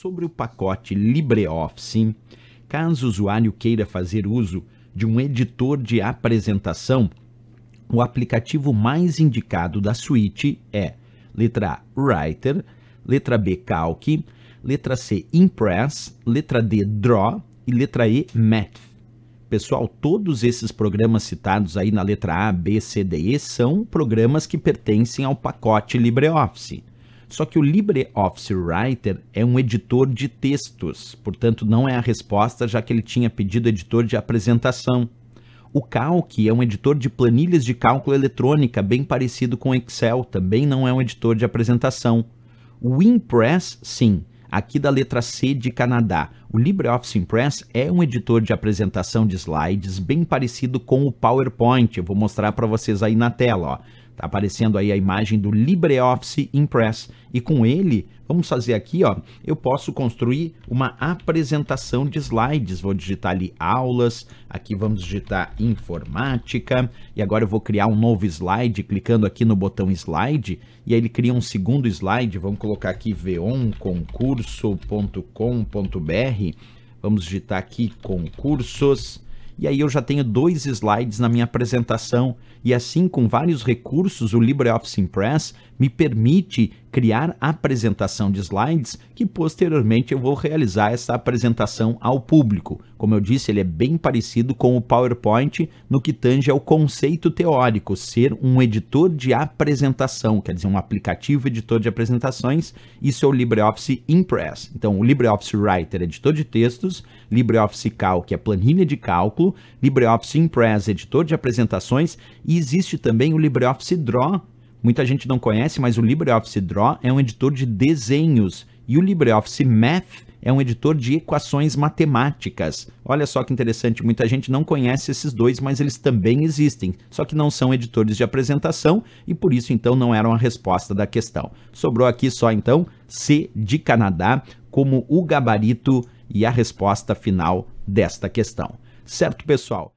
sobre o pacote LibreOffice, caso o usuário queira fazer uso de um editor de apresentação, o aplicativo mais indicado da suíte é letra A, Writer, letra B, Calc, letra C, Impress, letra D, Draw e letra E, Math. Pessoal, todos esses programas citados aí na letra A, B, C, D, E são programas que pertencem ao pacote LibreOffice. Só que o LibreOffice Writer é um editor de textos, portanto não é a resposta, já que ele tinha pedido editor de apresentação. O Calc é um editor de planilhas de cálculo eletrônica, bem parecido com o Excel, também não é um editor de apresentação. O Impress, sim, aqui da letra C de Canadá. O LibreOffice Impress é um editor de apresentação de slides bem parecido com o PowerPoint. Eu vou mostrar para vocês aí na tela. Ó. Tá aparecendo aí a imagem do LibreOffice Impress e com ele vamos fazer aqui, ó, eu posso construir uma apresentação de slides. Vou digitar ali aulas, aqui vamos digitar informática e agora eu vou criar um novo slide clicando aqui no botão slide e aí ele cria um segundo slide. Vamos colocar aqui veonconcurso.com.br. Vamos digitar aqui concursos e aí eu já tenho dois slides na minha apresentação. E assim, com vários recursos, o LibreOffice Impress me permite criar apresentação de slides que posteriormente eu vou realizar essa apresentação ao público. Como eu disse, ele é bem parecido com o PowerPoint no que tange ao conceito teórico, ser um editor de apresentação, quer dizer, um aplicativo editor de apresentações, isso é o LibreOffice Impress. Então, o LibreOffice Writer é editor de textos, LibreOffice Calc é planilha de cálculo, cálculo, LibreOffice Impress, editor de apresentações, e existe também o LibreOffice Draw. Muita gente não conhece, mas o LibreOffice Draw é um editor de desenhos e o LibreOffice Math é um editor de equações matemáticas. Olha só que interessante, muita gente não conhece esses dois, mas eles também existem, só que não são editores de apresentação e por isso então não eram a resposta da questão. Sobrou aqui só então C de Canadá como o gabarito e a resposta final desta questão. Certo, pessoal?